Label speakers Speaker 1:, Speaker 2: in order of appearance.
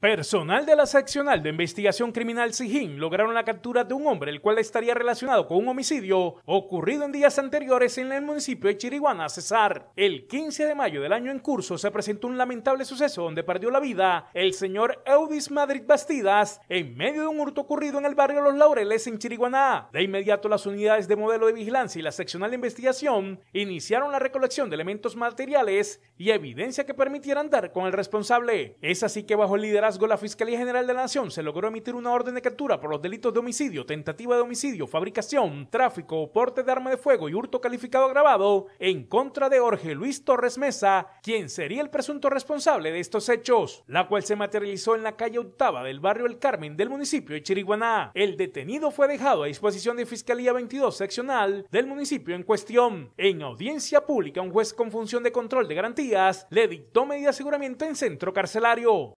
Speaker 1: Personal de la seccional de investigación criminal Sijín lograron la captura de un hombre el cual estaría relacionado con un homicidio ocurrido en días anteriores en el municipio de Chiriguana, Cesar. El 15 de mayo del año en curso se presentó un lamentable suceso donde perdió la vida el señor Eudis Madrid Bastidas en medio de un hurto ocurrido en el barrio Los Laureles en Chiriguaná. De inmediato las unidades de modelo de vigilancia y la seccional de investigación iniciaron la recolección de elementos materiales y evidencia que permitieran dar con el responsable. Es así que bajo el la Fiscalía General de la Nación se logró emitir una orden de captura por los delitos de homicidio, tentativa de homicidio, fabricación, tráfico, porte de arma de fuego y hurto calificado agravado en contra de Jorge Luis Torres Mesa, quien sería el presunto responsable de estos hechos, la cual se materializó en la calle octava del barrio El Carmen del municipio de Chiriguaná. El detenido fue dejado a disposición de Fiscalía 22 seccional del municipio en cuestión. En audiencia pública, un juez con función de control de garantías le dictó medida de aseguramiento en centro carcelario.